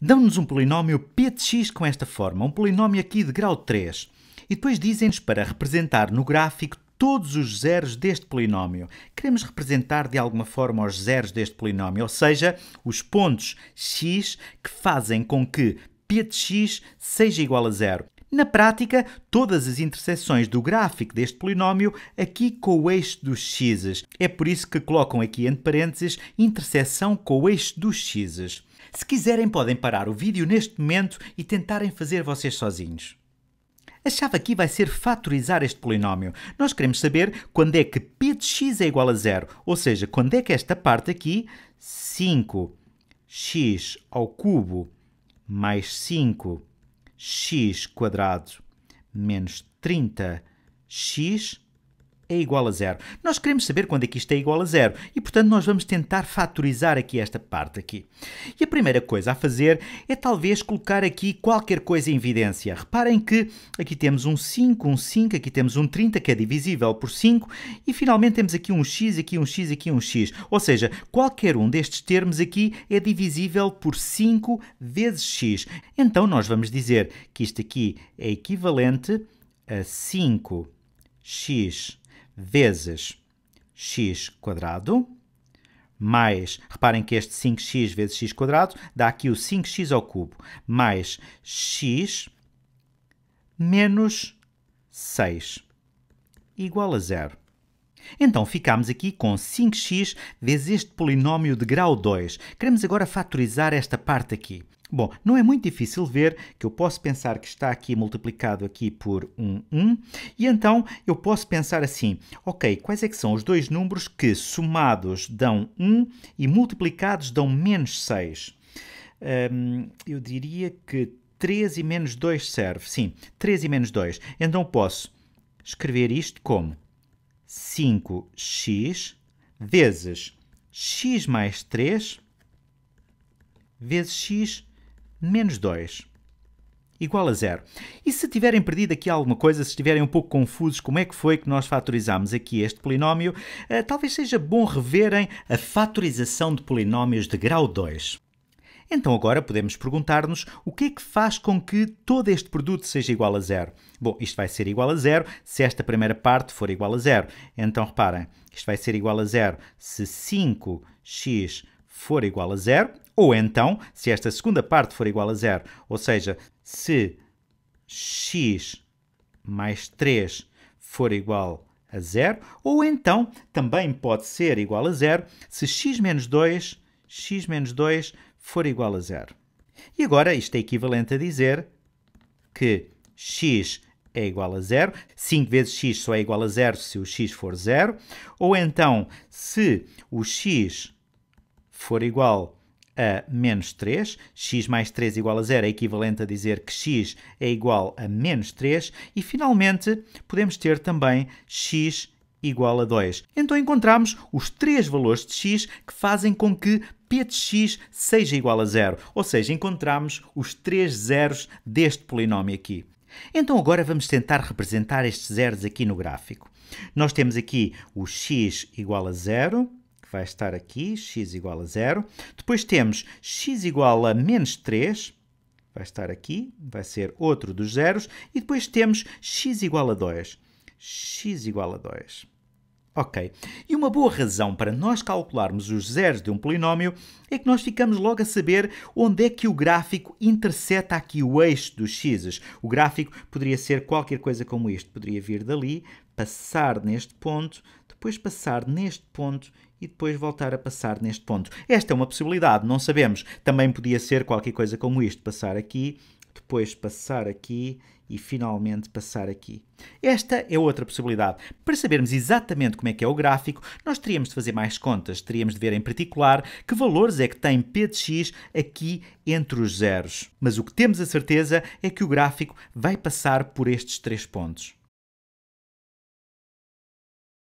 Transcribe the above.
Dão-nos um polinómio p de x com esta forma, um polinómio aqui de grau 3. E depois dizem-nos para representar no gráfico todos os zeros deste polinómio. Queremos representar de alguma forma os zeros deste polinómio, ou seja, os pontos x que fazem com que p de x seja igual a zero. Na prática, todas as interseções do gráfico deste polinómio aqui com o eixo dos x's. É por isso que colocam aqui entre parênteses interseção com o eixo dos x's. Se quiserem, podem parar o vídeo neste momento e tentarem fazer vocês sozinhos. A chave aqui vai ser fatorizar este polinómio. Nós queremos saber quando é que p de x é igual a zero, ou seja, quando é que esta parte aqui, 5x ao cubo mais 5x quadrado menos 30x é igual a zero. Nós queremos saber quando é que isto é igual a zero e, portanto, nós vamos tentar fatorizar aqui esta parte aqui. E a primeira coisa a fazer é talvez colocar aqui qualquer coisa em evidência. Reparem que aqui temos um 5, um 5, aqui temos um 30 que é divisível por 5 e finalmente temos aqui um x, aqui um x, aqui um x. Ou seja, qualquer um destes termos aqui é divisível por 5 vezes x. Então nós vamos dizer que isto aqui é equivalente a 5x vezes x quadrado mais, reparem que este 5x vezes x quadrado dá aqui o 5x ao cubo, mais x menos 6 igual a zero. Então ficamos aqui com 5x vezes este polinómio de grau 2. Queremos agora fatorizar esta parte aqui. Bom, não é muito difícil ver que eu posso pensar que está aqui multiplicado aqui por 1, 1, e então eu posso pensar assim, ok, quais é que são os dois números que somados dão 1 e multiplicados dão menos 6? Hum, eu diria que 3 e menos 2 serve, sim, 3 e menos 2. Então posso escrever isto como 5x vezes x mais 3 vezes x menos 2 igual a zero. E se tiverem perdido aqui alguma coisa, se estiverem um pouco confusos como é que foi que nós fatorizámos aqui este polinómio, eh, talvez seja bom reverem a fatorização de polinómios de grau 2. Então agora podemos perguntar-nos o que é que faz com que todo este produto seja igual a zero. Bom, isto vai ser igual a zero se esta primeira parte for igual a zero. Então reparem, isto vai ser igual a zero se 5x for igual a zero, ou então, se esta segunda parte for igual a zero, ou seja, se x mais 3 for igual a zero, ou então também pode ser igual a zero se x menos 2, x menos 2 for igual a zero. E agora isto é equivalente a dizer que x é igual a zero, 5 vezes x só é igual a zero se o x for zero, ou então se o x for igual a menos 3, x mais 3 igual a zero é equivalente a dizer que x é igual a menos 3 e, finalmente, podemos ter também x igual a 2. Então encontramos os três valores de x que fazem com que p de x seja igual a zero, ou seja, encontramos os três zeros deste polinómio aqui. Então agora vamos tentar representar estes zeros aqui no gráfico. Nós temos aqui o x igual a zero, que vai estar aqui, x igual a zero. Depois temos x igual a menos 3, vai estar aqui, vai ser outro dos zeros. E depois temos x igual a 2, x igual a 2. Ok. E uma boa razão para nós calcularmos os zeros de um polinómio é que nós ficamos logo a saber onde é que o gráfico interseta aqui o eixo dos x's. O gráfico poderia ser qualquer coisa como isto. Poderia vir dali, passar neste ponto, depois passar neste ponto e depois voltar a passar neste ponto. Esta é uma possibilidade, não sabemos. Também podia ser qualquer coisa como isto. Passar aqui, depois passar aqui e finalmente passar aqui. Esta é outra possibilidade. Para sabermos exatamente como é que é o gráfico, nós teríamos de fazer mais contas. Teríamos de ver em particular que valores é que tem P de x aqui entre os zeros. Mas o que temos a certeza é que o gráfico vai passar por estes três pontos.